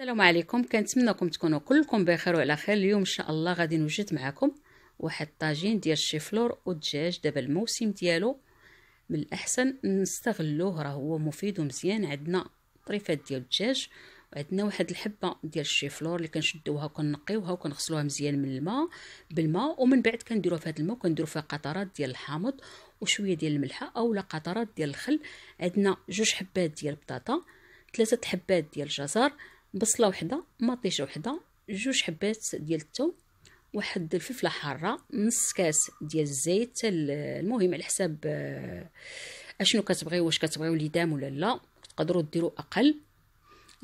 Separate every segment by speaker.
Speaker 1: السلام عليكم كنتمنىكم تكونوا كلكم بخير وعلى خير اليوم ان شاء الله غادي نوجد معكم واحد الطاجين ديال الشيفلور والدجاج دابا الموسم ديالو من الاحسن نستغلوه راه هو مفيد ومزيان عندنا طريفات ديال الدجاج وعندنا واحد الحبه ديال الشيفلور اللي كنشدوها وكنقيوها وكنغسلوها مزيان من الماء بالماء ومن بعد كنديروها في هذا الماء وكنديروا فيها قطرات ديال الحامض وشويه ديال الملحه اولا قطرات ديال الخل عندنا جوج حبات ديال البطاطا ثلاثه حبات ديال الجزر بصله وحده مطيشه وحده جوج حبات ديال الثوم واحد الفلفله حاره نص كاس ديال الزيت المهم على حساب آه، اشنو كتبغيو واش كتبغيو ليدام ولا لا تقدروا ديروا اقل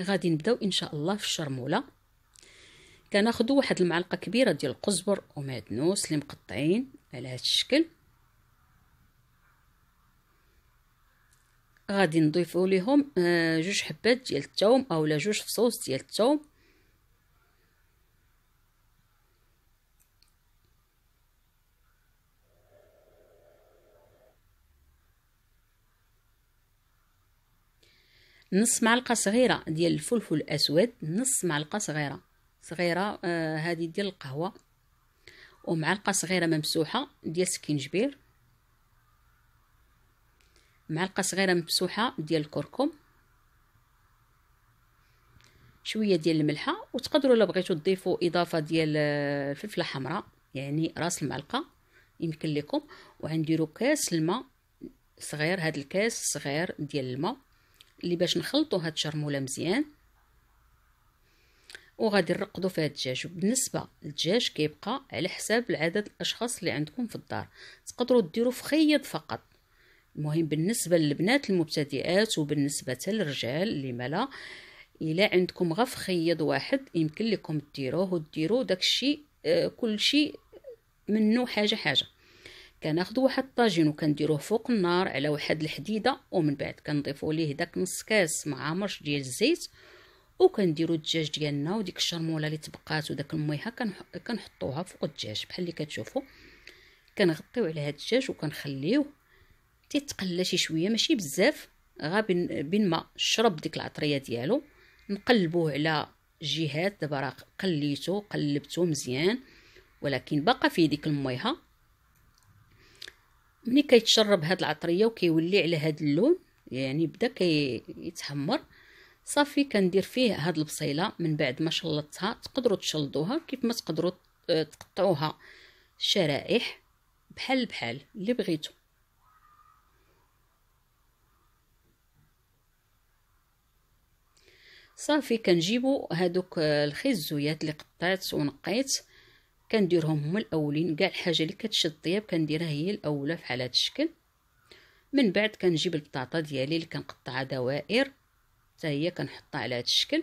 Speaker 1: غادي نبداو ان شاء الله في الشرموله كناخذوا واحد المعلقه كبيره ديال القزبر ومعدنوس اللي مقطعين على هذا الشكل غادي نضيفوا لهم آه، جوج حبات ديال الثوم اولا جوج فصوص ديال الثوم نص معلقه صغيره ديال الفلفل الاسود نص معلقه صغيره صغيره آه، هذه ديال القهوه ومعلقه صغيره ممسوحه ديال سكينجبير معلقه صغيره ممسوحه ديال الكركم شويه ديال الملحه وتقدروا الا بغيتوا تضيفوا اضافه ديال الفلفله آه، حمراء يعني راس المعلقه يمكن لكم وغنديروا كاس الماء صغير هذا الكاس صغير ديال الماء اللي باش نخلطوا هاد الشرموله مزيان وغادي نرقدوا في هاد الدجاج بالنسبه للدجاج كيبقى على حساب العدد الاشخاص اللي عندكم في الدار تقدروا ديروا في خيط فقط المهم بالنسبه للبنات المبتدئات وبالنسبه للرجال اللي ملا الا عندكم غف خيض واحد يمكن لكم ديروه وديرو داكشي كل آه، كلشي منه حاجه حاجه كناخدو واحد الطاجين وكنديروه فوق النار على واحد الحديده ومن بعد كنضيفو ليه داك نص كاس مع مرش ديال الزيت وكنديرو الدجاج ديالنا وديك الشرموله اللي تبقات وداك الميحه كنحطوها فوق الدجاج بحال اللي كتشوفو كنغطيو على هاد الدجاج وكنخليوه تيتقلى شي شويه ماشي بزاف غا بين ما شرب ديك العطريه ديالو نقلبوه على جهات دابا راه قليتو قلبتو مزيان ولكن باقا فيه ديك الميها ملي كيتشرب هاد العطريه وكيولي على هاد اللون يعني بدا كيتحمر كي صافي كندير فيه هاد البصيله من بعد ما شلطتها تقدروا تشلضوها كيف ما تقدروا آه، تقطعوها شرائح بحال بحال اللي بغيتو صافي كنجيبو هادوك آه، الخزويات اللي قطعت ونقيت كنديرهم هما الاولين كاع الحاجه اللي كتشد الطياب كنديرها هي الاولى فحال هذا الشكل من بعد كنجيب البطاطا ديالي اللي كنقطعها دوائر حتى هي كنحطها على هذا الشكل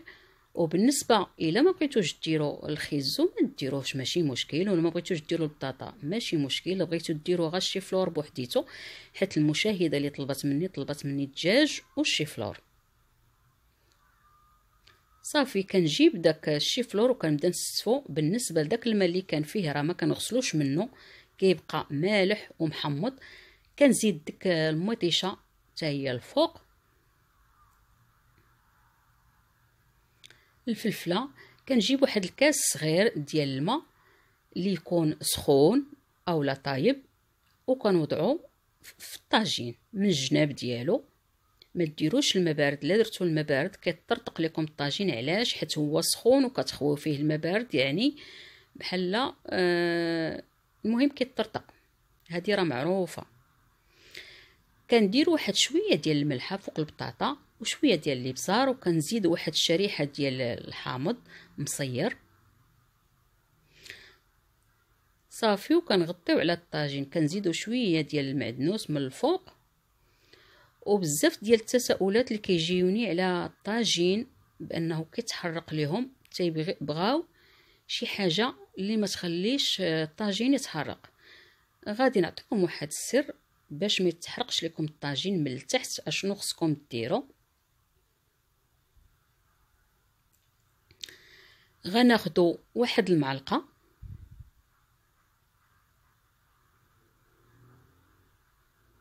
Speaker 1: وبالنسبه الا ما بغيتوش ديروا الخيزو ما ديروهش ماشي مشكل ولا ما بغيتوش ديروا البطاطا ماشي مشكل الا بغيتو ديروا غير الشيفلور بوحديتو حيت المشاهده اللي طلبت مني طلبت مني الدجاج والشيفلور صافي كنجيب داك الشيفلور وكنبدا نستفو بالنسبه لداك الماء اللي كان فيه راه ما كنغسلوش منه كيبقى مالح ومحمض كنزيد ديك المطيشه حتى هي الفوق الفلفله كنجيب واحد الكاس صغير ديال الماء اللي يكون سخون اولا طايب وكنوضعو في الطاجين من الجناب ديالو ما ديروش المبارد الا درتو المبارد كيطرطق لكم الطاجين علاش حيت هو سخون وكتخويو فيه المبارد يعني بحال آه المهم كيطرطق هذه راه معروفه كندير واحد شويه ديال الملحه فوق البطاطا وشويه ديال الابزار وكنزيد واحد الشريحه ديال الحامض مصير صافي وكنغطيو على الطاجين كنزيدو شويه ديال المعدنوس من الفوق وبزاف ديال التساؤلات اللي كيجيوني على الطاجين بانه كيتحرق لهم تيبغاو شي حاجه اللي ما تخليش آه، الطاجين يتحرق غادي نعطيكم واحد السر باش ما يتحرقش لكم الطاجين من التحت اشنو خصكم ديروا غناخدو واحد المعلقه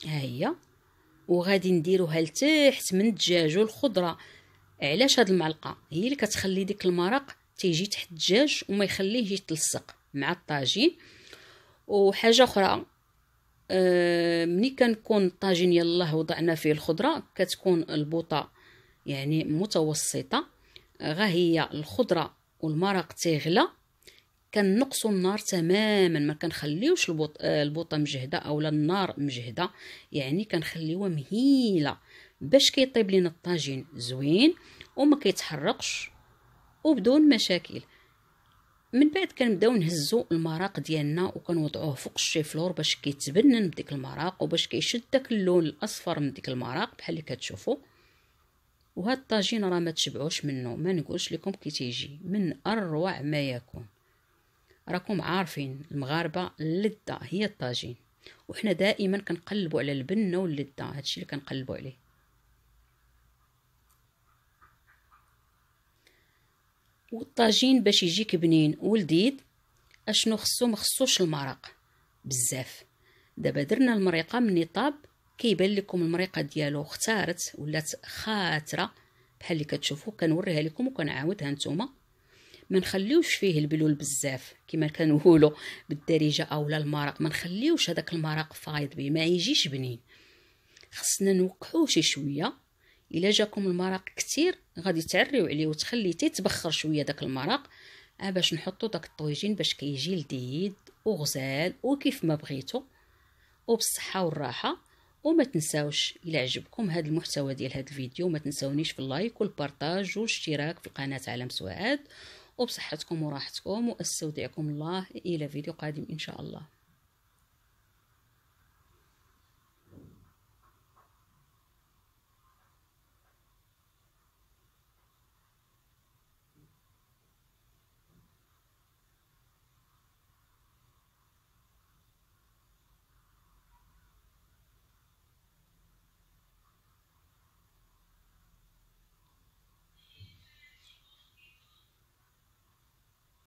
Speaker 1: ها هي وغادي نديروها لتحت من الدجاج والخضره علاش هاد المعلقه هي اللي كتخلي ديك المرق تيجي تحت الدجاج وما يخليه يتلصق مع الطاجين وحاجه اخرى أه ملي كنكون الطاجين يلاه وضعنا فيه الخضره كتكون البوطه يعني متوسطه غا هي الخضره والمرق تيغلى كنقصوا النار تماما ما كنخليوش البوط... آه، البوطه مجهده اولا النار مجهده يعني كنخليوها مهيله باش كيطيب لينا الطاجين زوين وما كيتحرقش وبدون مشاكل من بعد كنبداو نهزو المراق ديالنا وكنوضعوه فوق الشيفلور باش كيتبنن بديك المراق وباش كيشد داك اللون الاصفر من ديك المراق بحال اللي كتشوفوا وهاد الطاجين راه ما تشبعوش منه ما نقولش لكم كي تيجي من اروع ما يكون راكم عارفين المغاربه اللذه هي الطاجين وحنا دائما كنقلبوا على البنه واللذه هادشي اللي كنقلبوا عليه والطاجين باش يجيك بنين ولذيذ اشنو خصو مخصوش المرق بزاف دابا درنا المريقه من طاب كيبان لكم المريقه ديالو اختارت ولات خاتره بحال اللي كتشوفوا كنوريها لكم وكنعاودها نتوما ما نخليوش فيه البلول بزاف كما كنقولوا بالدارجه اولا المرق ما نخليوش هذاك المرق فايض بيه ما يجيش بنين خصنا نوقعوه شي شويه الا جاكم المرق كثير غادي تعريو عليه وتخليه تيتبخر شويه داك المرق آه، باش نحطو داك الطويجين باش كيجي لذيذ وغزال وكيف ما بغيتو وبالصحه والراحه وما تنساوش الا عجبكم هذا المحتوى ديال هذا الفيديو ما تنساونيش في اللايك والبارطاج والاشتراك في القناه عالم سواد وبصحتكم وراحتكم واستودعكم الله الى فيديو قادم ان شاء الله